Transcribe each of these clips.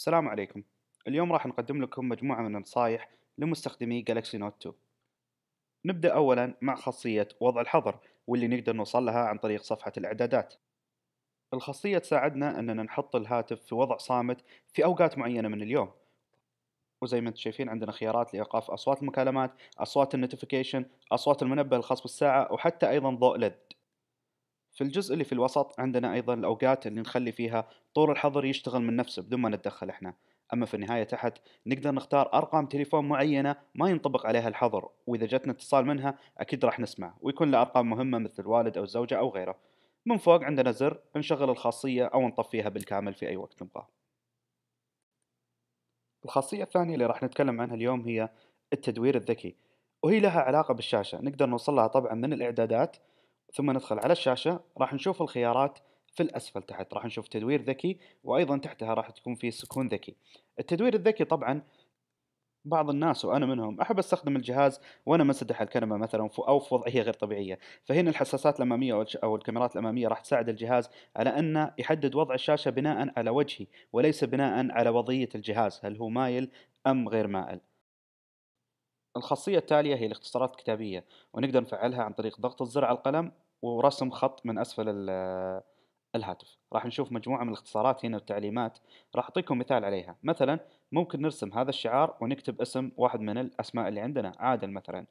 السلام عليكم اليوم راح نقدم لكم مجموعة من النصائح لمستخدمي جالكسي نوت 2 نبدأ أولا مع خاصية وضع الحظر واللي نقدر نوصل لها عن طريق صفحة الإعدادات الخاصية تساعدنا أننا نحط الهاتف في وضع صامت في أوقات معينة من اليوم وزي ما انتم شايفين عندنا خيارات لإيقاف أصوات المكالمات، أصوات النوتيفيكيشن، أصوات المنبه الخاص بالساعة وحتى أيضا ضوء LED في الجزء اللي في الوسط عندنا أيضا الأوقات اللي نخلي فيها طور الحظر يشتغل من نفسه بدون ما نتدخل إحنا أما في النهاية تحت نقدر نختار أرقام تليفون معينة ما ينطبق عليها الحظر وإذا جاتنا اتصال منها أكيد راح نسمع ويكون له أرقام مهمة مثل الوالد أو الزوجة أو غيره من فوق عندنا زر نشغل الخاصية أو نطفيها بالكامل في أي وقت نبغاه الخاصية الثانية اللي راح نتكلم عنها اليوم هي التدوير الذكي وهي لها علاقة بالشاشة نقدر نوصل لها طبعا من الإعدادات ثم ندخل على الشاشة راح نشوف الخيارات في الأسفل تحت راح نشوف تدوير ذكي وأيضا تحتها راح تكون في سكون ذكي التدوير الذكي طبعا بعض الناس وانا منهم احب استخدم الجهاز وانا مسدح الكلمة مثلا او في وضعيه غير طبيعيه، فهنا الحساسات الاماميه او الكاميرات الاماميه راح تساعد الجهاز على انه يحدد وضع الشاشه بناء على وجهي وليس بناء على وضعيه الجهاز، هل هو مايل ام غير مائل. الخاصية التالية هي الاختصارات الكتابية ونقدر نفعلها عن طريق ضغط الزر على القلم ورسم خط من أسفل الهاتف راح نشوف مجموعة من الاختصارات هنا والتعليمات راح أعطيكم مثال عليها مثلا ممكن نرسم هذا الشعار ونكتب اسم واحد من الأسماء اللي عندنا عادل مثلا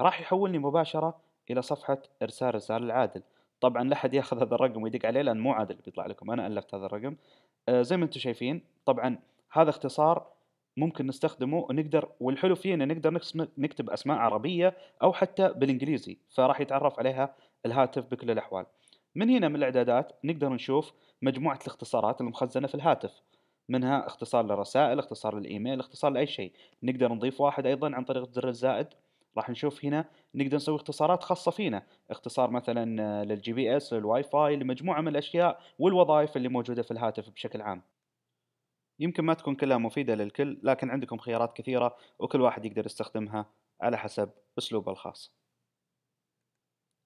راح يحولني مباشرة إلى صفحة إرسال رسالة العادل طبعا لا حد ياخذ هذا الرقم ويدق عليه لأن مو عادل بيطلع لكم أنا ألفت هذا الرقم آه زي ما أنتم شايفين طبعا هذا اختصار ممكن نستخدمه ونقدر والحلو فيه ان نقدر نكتب اسماء عربيه او حتى بالانجليزي فراح يتعرف عليها الهاتف بكل الاحوال. من هنا من الاعدادات نقدر نشوف مجموعه الاختصارات المخزنه في الهاتف. منها اختصار للرسائل، اختصار للايميل، اختصار لاي شيء، نقدر نضيف واحد ايضا عن طريق زر الزائد راح نشوف هنا نقدر نسوي اختصارات خاصة فينا اختصار مثلا للجي بي اس للواي فاي لمجموعة من الأشياء والوظائف اللي موجودة في الهاتف بشكل عام يمكن ما تكون كلها مفيدة للكل لكن عندكم خيارات كثيرة وكل واحد يقدر يستخدمها على حسب أسلوبه الخاص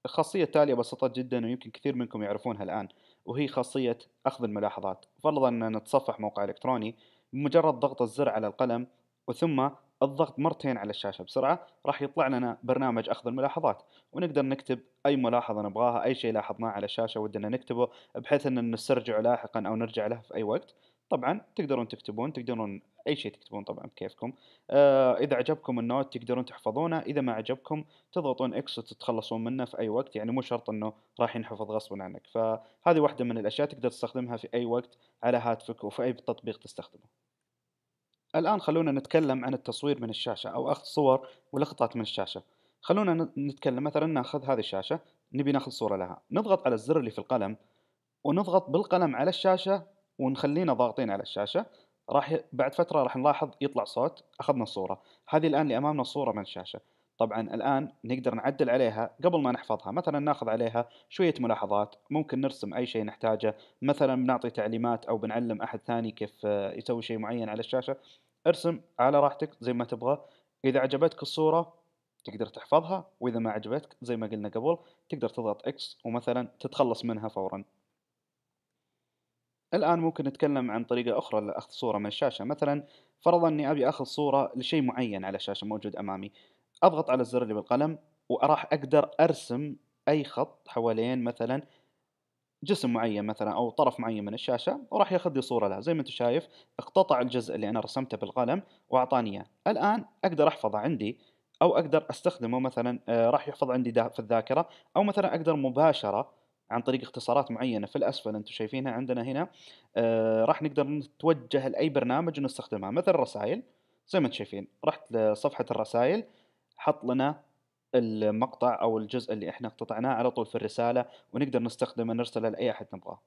الخاصية التالية بسيطة جدا ويمكن كثير منكم يعرفونها الآن وهي خاصية أخذ الملاحظات فرضا أن نتصفح موقع إلكتروني بمجرد ضغط الزر على القلم وثم الضغط مرتين على الشاشة بسرعة راح يطلع لنا برنامج أخذ الملاحظات ونقدر نكتب أي ملاحظة نبغاها أي شيء لاحظناه على الشاشة ودنا نكتبه بحيث أن نسترجعه لاحقا أو نرجع له في أي وقت طبعا تقدرون تكتبون تقدرون اي شيء تكتبون طبعا بكيفكم آه اذا عجبكم النوت تقدرون تحفظونه اذا ما عجبكم تضغطون اكس وتتخلصون منه في اي وقت يعني مو شرط انه راح ينحفظ غصبا عنك فهذه واحده من الاشياء تقدر تستخدمها في اي وقت على هاتفك وفي اي تطبيق تستخدمه الآن خلونا نتكلم عن التصوير من الشاشة أو أخذ صور ولقطات من الشاشة خلونا نتكلم مثلا ناخذ هذه الشاشة نبي ناخذ صورة لها نضغط على الزر اللي في القلم ونضغط بالقلم على الشاشة ونخلينا ضاغطين على الشاشه راح بعد فتره راح نلاحظ يطلع صوت اخذنا الصوره هذه الان اللي امامنا صوره من الشاشه طبعا الان نقدر نعدل عليها قبل ما نحفظها مثلا ناخذ عليها شويه ملاحظات ممكن نرسم اي شيء نحتاجه مثلا بنعطي تعليمات او بنعلم احد ثاني كيف آه، يسوي شيء معين على الشاشه ارسم على راحتك زي ما تبغى اذا عجبتك الصوره تقدر تحفظها واذا ما عجبتك زي ما قلنا قبل تقدر تضغط اكس ومثلا تتخلص منها فورا الآن ممكن نتكلم عن طريقة أخرى لأخذ صورة من الشاشة مثلا فرضا أني أبي أخذ صورة لشيء معين على الشاشة موجود أمامي أضغط على الزر اللي بالقلم وراح أقدر أرسم أي خط حوالين مثلا جسم معين مثلا او طرف معين من الشاشه وراح ياخذ لي صوره لها زي ما انت شايف اقتطع الجزء اللي انا رسمته بالقلم واعطاني اياه الان اقدر احفظه عندي او اقدر استخدمه مثلا آه، راح يحفظ عندي في الذاكره او مثلا اقدر مباشره عن طريق اختصارات معينه في الاسفل انتم شايفينها عندنا هنا آه راح نقدر نتوجه لاي برنامج نستخدمها مثل الرسائل زي ما انتم شايفين رحت لصفحه الرسائل حط لنا المقطع او الجزء اللي احنا اقتطعناه على طول في الرساله ونقدر نستخدمه نرسله لاي احد نبغاه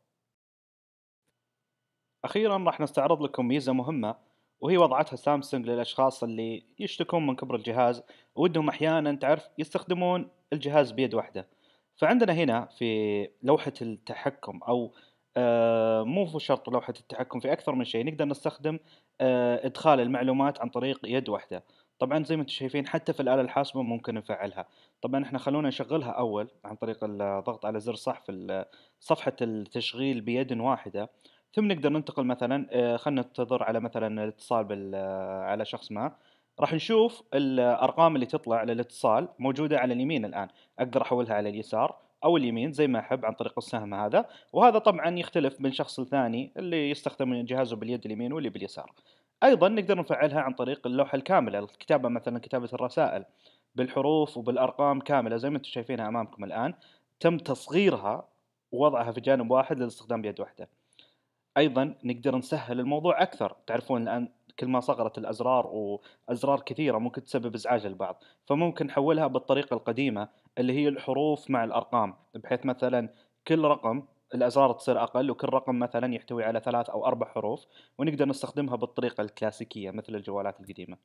اخيرا راح نستعرض لكم ميزه مهمه وهي وضعتها سامسونج للاشخاص اللي يشتكون من كبر الجهاز ودهم احيانا تعرف يستخدمون الجهاز بيد واحده فعندنا هنا في لوحة التحكم أو آه، مو شرط لوحة التحكم في أكثر من شيء نقدر نستخدم آه، إدخال المعلومات عن طريق يد واحدة طبعا زي ما انتم شايفين حتى في الآلة الحاسبة ممكن نفعلها طبعا احنا خلونا نشغلها أول عن طريق الضغط على زر صح في صفحة التشغيل بيد واحدة ثم نقدر ننتقل مثلا آه، خلنا ننتظر على مثلا الاتصال على شخص ما راح نشوف الارقام اللي تطلع على الاتصال موجوده على اليمين الان اقدر احولها على اليسار او اليمين زي ما احب عن طريق السهم هذا وهذا طبعا يختلف من شخص لثاني اللي يستخدم جهازه باليد اليمين واللي باليسار ايضا نقدر نفعلها عن طريق اللوحه الكامله الكتابه مثلا كتابه الرسائل بالحروف وبالارقام كامله زي ما انتم شايفينها امامكم الان تم تصغيرها ووضعها في جانب واحد للاستخدام بيد واحده ايضا نقدر نسهل الموضوع اكثر تعرفون الان كل ما صغرت الازرار وازرار كثيره ممكن تسبب ازعاج البعض فممكن نحولها بالطريقه القديمه اللي هي الحروف مع الارقام بحيث مثلا كل رقم الازرار تصير اقل وكل رقم مثلا يحتوي على ثلاث او اربع حروف ونقدر نستخدمها بالطريقه الكلاسيكيه مثل الجوالات القديمه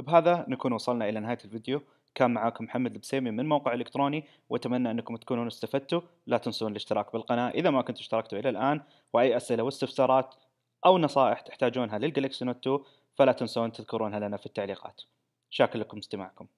بهذا نكون وصلنا الى نهايه الفيديو كان معاكم محمد البسيمي من موقع الكتروني واتمنى انكم تكونون استفدتوا لا تنسون الاشتراك بالقناه اذا ما كنتوا اشتركتوا الى الان واي اسئله واستفسارات او نصائح تحتاجونها للجلكسي نوت 2 فلا تنسون تذكرونها لنا في التعليقات شاكر لكم استماعكم